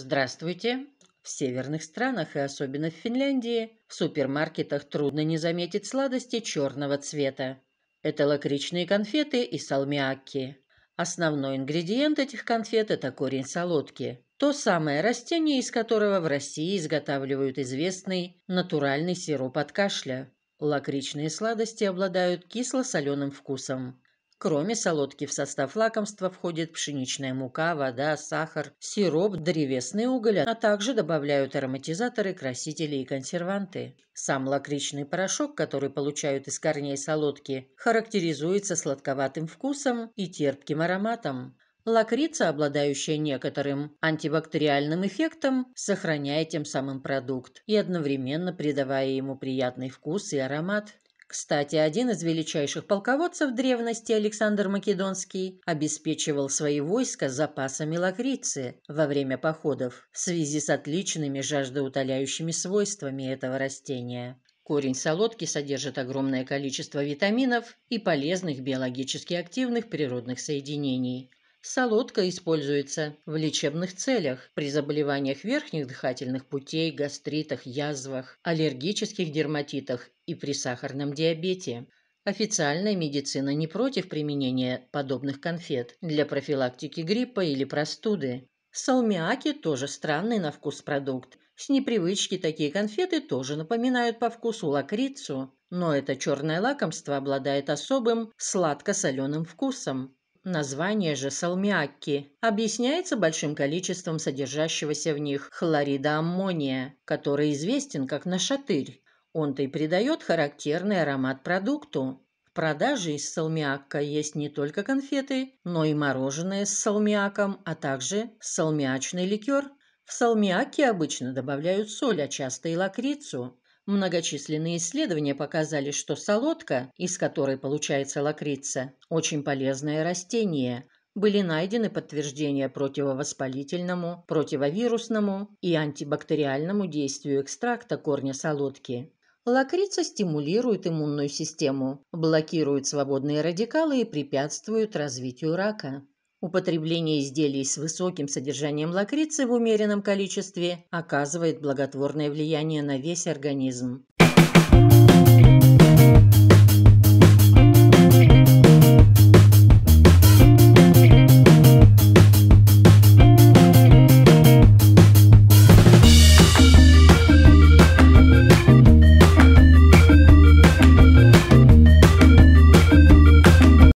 Здравствуйте! В северных странах и особенно в Финляндии в супермаркетах трудно не заметить сладости черного цвета. Это лакричные конфеты и салмиакки. Основной ингредиент этих конфет – это корень солодки. То самое растение, из которого в России изготавливают известный натуральный сироп от кашля. Лакричные сладости обладают кисло-соленым вкусом. Кроме солодки в состав лакомства входит пшеничная мука, вода, сахар, сироп, древесный уголь, а также добавляют ароматизаторы, красители и консерванты. Сам лакричный порошок, который получают из корней солодки, характеризуется сладковатым вкусом и терпким ароматом. Лакрица, обладающая некоторым антибактериальным эффектом, сохраняя тем самым продукт и одновременно придавая ему приятный вкус и аромат. Кстати, один из величайших полководцев древности Александр Македонский обеспечивал свои войска запасами лакрицы во время походов в связи с отличными жаждоутоляющими свойствами этого растения. Корень солодки содержит огромное количество витаминов и полезных биологически активных природных соединений, Солодка используется в лечебных целях при заболеваниях верхних дыхательных путей, гастритах, язвах, аллергических дерматитах и при сахарном диабете. Официальная медицина не против применения подобных конфет для профилактики гриппа или простуды. Салмиаки тоже странный на вкус продукт. С непривычки такие конфеты тоже напоминают по вкусу лакрицу, но это черное лакомство обладает особым сладко-соленым вкусом. Название же салмиакки объясняется большим количеством содержащегося в них хлорида аммония, который известен как нашатырь. Он-то и придает характерный аромат продукту. В продаже из салмиакка есть не только конфеты, но и мороженое с салмиаком, а также салмиачный ликер. В салмиаке обычно добавляют соль, а часто и лакрицу. Многочисленные исследования показали, что солодка, из которой получается лакрица, очень полезное растение. Были найдены подтверждения противовоспалительному, противовирусному и антибактериальному действию экстракта корня солодки. Лакрица стимулирует иммунную систему, блокирует свободные радикалы и препятствует развитию рака. Употребление изделий с высоким содержанием лакрицы в умеренном количестве оказывает благотворное влияние на весь организм.